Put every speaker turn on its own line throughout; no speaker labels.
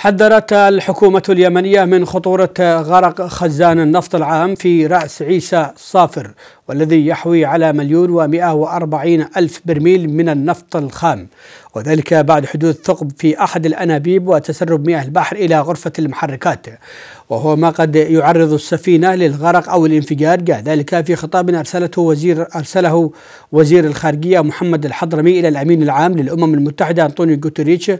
حذرت الحكومة اليمنية من خطورة غرق خزان النفط العام في رأس عيسى صافر والذي يحوي على مليون ومئة وأربعين ألف برميل من النفط الخام وذلك بعد حدوث ثقب في أحد الأنابيب وتسرب مياه البحر إلى غرفة المحركات وهو ما قد يعرض السفينة للغرق أو الانفجار جاء ذلك في خطاب أرسلته وزير أرسله وزير الخارجية محمد الحضرمي إلى الأمين العام للأمم المتحدة أنطونيو جوتريتش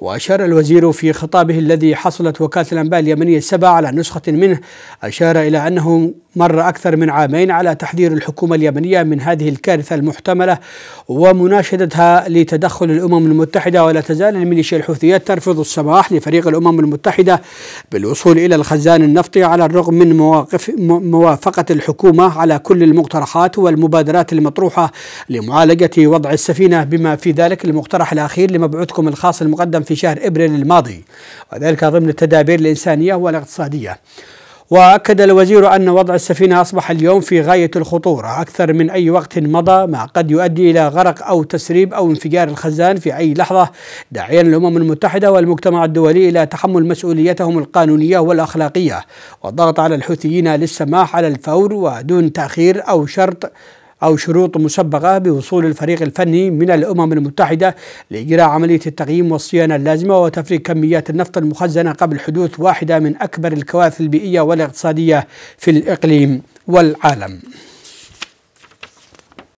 وأشار الوزير في خطابه الذي حصلت وكالة الأنباء اليمنية السبع على نسخة منه أشار إلى أنه مر أكثر من عامين على تحذير تحذير الحكومة اليمنية من هذه الكارثة المحتملة ومناشدتها لتدخل الأمم المتحدة ولا تزال الميليشيا الحوثية ترفض السماح لفريق الأمم المتحدة بالوصول إلى الخزان النفطي على الرغم من مواقف موافقة الحكومة على كل المقترحات والمبادرات المطروحة لمعالجة وضع السفينة بما في ذلك المقترح الأخير لمبعوثكم الخاص المقدم في شهر إبريل الماضي وذلك ضمن التدابير الإنسانية والاقتصادية واكد الوزير ان وضع السفينه اصبح اليوم في غايه الخطوره اكثر من اي وقت مضى ما قد يؤدي الى غرق او تسريب او انفجار الخزان في اي لحظه داعيا الامم المتحده والمجتمع الدولي الى تحمل مسؤوليتهم القانونيه والاخلاقيه والضغط على الحوثيين للسماح على الفور ودون تاخير او شرط أو شروط مسبقة بوصول الفريق الفني من الأمم المتحدة لإجراء عملية التقييم والصيانة اللازمة وتفريغ كميات النفط المخزنة قبل حدوث واحدة من أكبر الكوارث البيئية والاقتصادية في الإقليم والعالم